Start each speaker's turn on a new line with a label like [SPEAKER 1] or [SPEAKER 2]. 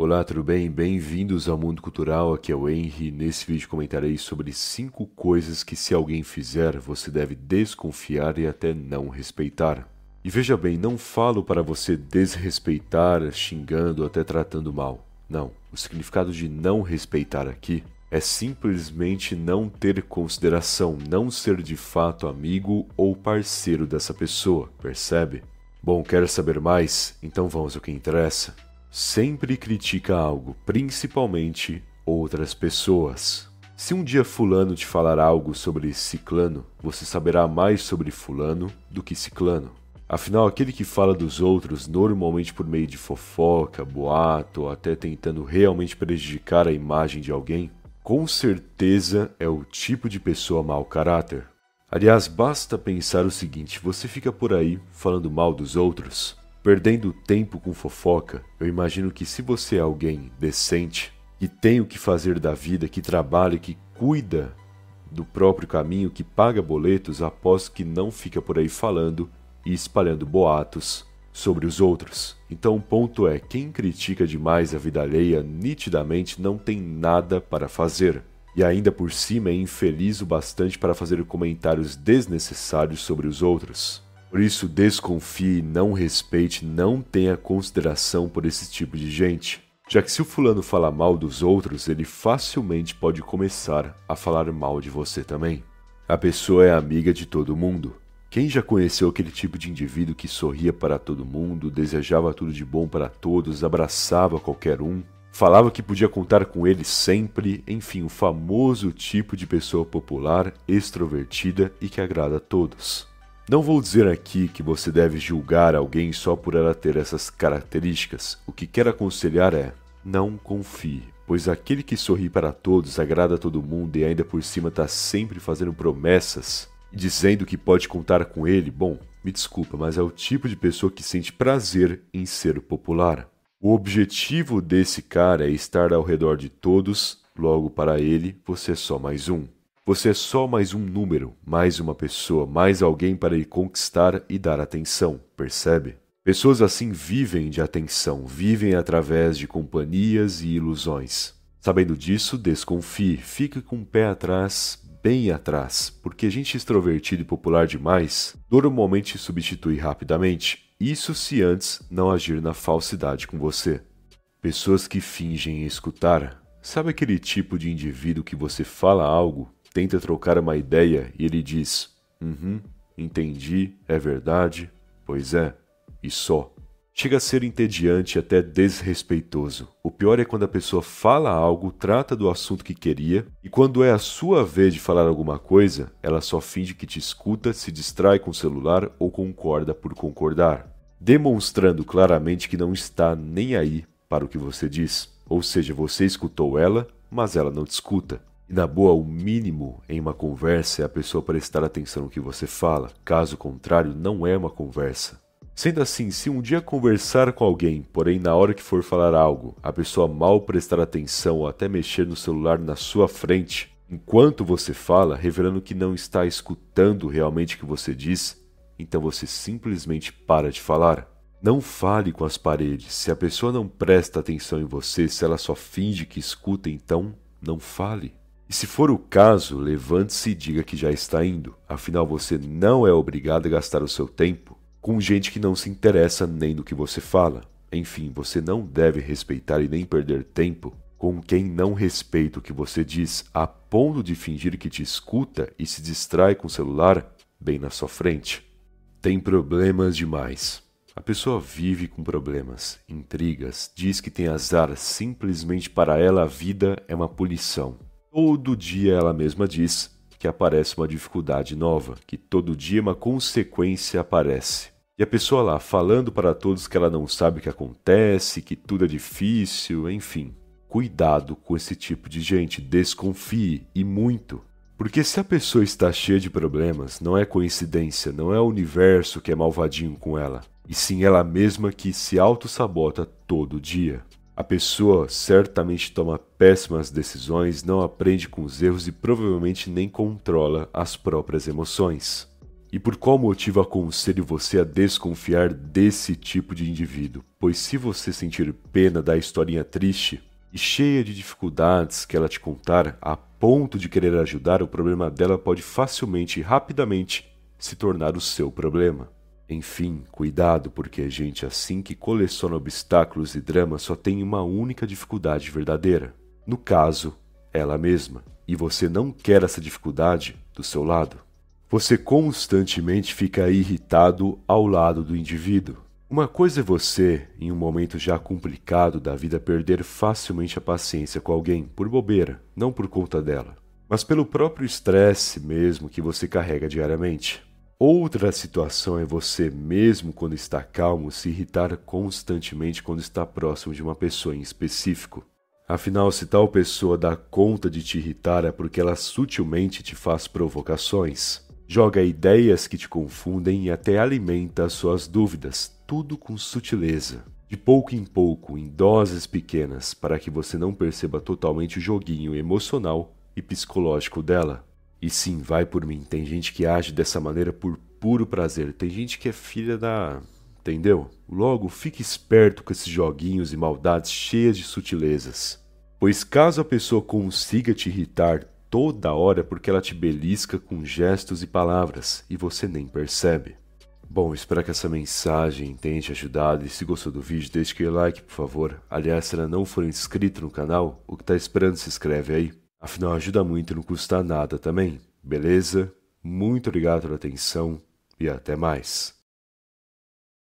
[SPEAKER 1] Olá, tudo bem? Bem-vindos ao Mundo Cultural, aqui é o Henry. Nesse vídeo comentarei sobre 5 coisas que se alguém fizer, você deve desconfiar e até não respeitar. E veja bem, não falo para você desrespeitar, xingando, até tratando mal. Não, o significado de não respeitar aqui é simplesmente não ter consideração, não ser de fato amigo ou parceiro dessa pessoa, percebe? Bom, quer saber mais? Então vamos ao que interessa sempre critica algo, principalmente outras pessoas. Se um dia Fulano te falar algo sobre Ciclano, você saberá mais sobre Fulano do que Ciclano. Afinal, aquele que fala dos outros, normalmente por meio de fofoca, boato ou até tentando realmente prejudicar a imagem de alguém, com certeza é o tipo de pessoa mau caráter. Aliás, basta pensar o seguinte: você fica por aí falando mal dos outros, Perdendo tempo com fofoca, eu imagino que se você é alguém decente e tem o que fazer da vida, que trabalha, que cuida do próprio caminho, que paga boletos, após que não fica por aí falando e espalhando boatos sobre os outros. Então o ponto é, quem critica demais a vida alheia nitidamente não tem nada para fazer. E ainda por cima é infeliz o bastante para fazer comentários desnecessários sobre os outros. Por isso, desconfie, não respeite, não tenha consideração por esse tipo de gente. Já que se o fulano fala mal dos outros, ele facilmente pode começar a falar mal de você também. A pessoa é amiga de todo mundo. Quem já conheceu aquele tipo de indivíduo que sorria para todo mundo, desejava tudo de bom para todos, abraçava qualquer um, falava que podia contar com ele sempre, enfim, o famoso tipo de pessoa popular, extrovertida e que agrada a todos. Não vou dizer aqui que você deve julgar alguém só por ela ter essas características. O que quero aconselhar é: não confie, pois aquele que sorri para todos, agrada a todo mundo e ainda por cima está sempre fazendo promessas, dizendo que pode contar com ele. Bom, me desculpa, mas é o tipo de pessoa que sente prazer em ser popular. O objetivo desse cara é estar ao redor de todos, logo para ele, você é só mais um. Você é só mais um número, mais uma pessoa, mais alguém para lhe conquistar e dar atenção, percebe? Pessoas assim vivem de atenção, vivem através de companhias e ilusões. Sabendo disso, desconfie, fique com o pé atrás, bem atrás, porque gente extrovertida e popular demais normalmente substitui rapidamente, isso se antes não agir na falsidade com você. Pessoas que fingem escutar. Sabe aquele tipo de indivíduo que você fala algo, tenta trocar uma ideia e ele diz: Uhum, entendi, é verdade, pois é, e só. Chega a ser entediante e até desrespeitoso. O pior é quando a pessoa fala algo, trata do assunto que queria, e quando é a sua vez de falar alguma coisa, ela só finge que te escuta, se distrai com o celular ou concorda por concordar, demonstrando claramente que não está nem aí para o que você diz. Ou seja, você escutou ela, mas ela não te escuta. E na boa, o mínimo em uma conversa é a pessoa prestar atenção no que você fala, caso contrário, não é uma conversa. Sendo assim, se um dia conversar com alguém, porém na hora que for falar algo, a pessoa mal prestar atenção ou até mexer no celular na sua frente, enquanto você fala, revelando que não está escutando realmente o que você diz, então você simplesmente para de falar. Não fale com as paredes. Se a pessoa não presta atenção em você, se ela só finge que escuta, então não fale. E se for o caso, levante-se e diga que já está indo. Afinal, você não é obrigado a gastar o seu tempo com gente que não se interessa nem do que você fala. Enfim, você não deve respeitar e nem perder tempo com quem não respeita o que você diz, a ponto de fingir que te escuta e se distrai com o celular bem na sua frente. Tem problemas demais. A pessoa vive com problemas, intrigas, diz que tem azar, simplesmente para ela a vida é uma punição. Todo dia ela mesma diz que aparece uma dificuldade nova, que todo dia uma consequência aparece. E a pessoa lá falando para todos que ela não sabe o que acontece, que tudo é difícil, enfim. Cuidado com esse tipo de gente, desconfie e muito. Porque se a pessoa está cheia de problemas, não é coincidência, não é o universo que é malvadinho com ela, e sim ela mesma que se auto-sabota todo dia. A pessoa certamente toma péssimas decisões, não aprende com os erros e provavelmente nem controla as próprias emoções. E por qual motivo aconselho você a desconfiar desse tipo de indivíduo? Pois se você sentir pena da historinha triste e cheia de dificuldades que ela te contar, a ponto de querer ajudar, o problema dela pode facilmente e rapidamente se tornar o seu problema. Enfim, cuidado, porque a gente assim que coleciona obstáculos e dramas só tem uma única dificuldade verdadeira. No caso, ela mesma. E você não quer essa dificuldade do seu lado. Você constantemente fica irritado ao lado do indivíduo. Uma coisa é você, em um momento já complicado da vida, perder facilmente a paciência com alguém por bobeira, não por conta dela, mas pelo próprio estresse mesmo que você carrega diariamente. Outra situação é você, mesmo quando está calmo, se irritar constantemente quando está próximo de uma pessoa em específico. Afinal, se tal pessoa dá conta de te irritar é porque ela sutilmente te faz provocações, joga ideias que te confundem e até alimenta as suas dúvidas, tudo com sutileza. De pouco em pouco, em doses pequenas, para que você não perceba totalmente o joguinho emocional e psicológico dela. E sim, vai por mim. Tem gente que age dessa maneira por puro prazer. Tem gente que é filha da. Entendeu? Logo, fique esperto com esses joguinhos e maldades cheias de sutilezas. Pois caso a pessoa consiga te irritar toda hora porque ela te belisca com gestos e palavras e você nem percebe. Bom, espero que essa mensagem tenha te ajudado e se gostou do vídeo, deixe aquele like, por favor. Aliás, se ela não for inscrito no canal, o que está esperando se inscreve aí. Afinal, ajuda muito e não custa nada também, beleza? Muito obrigado pela atenção e até mais.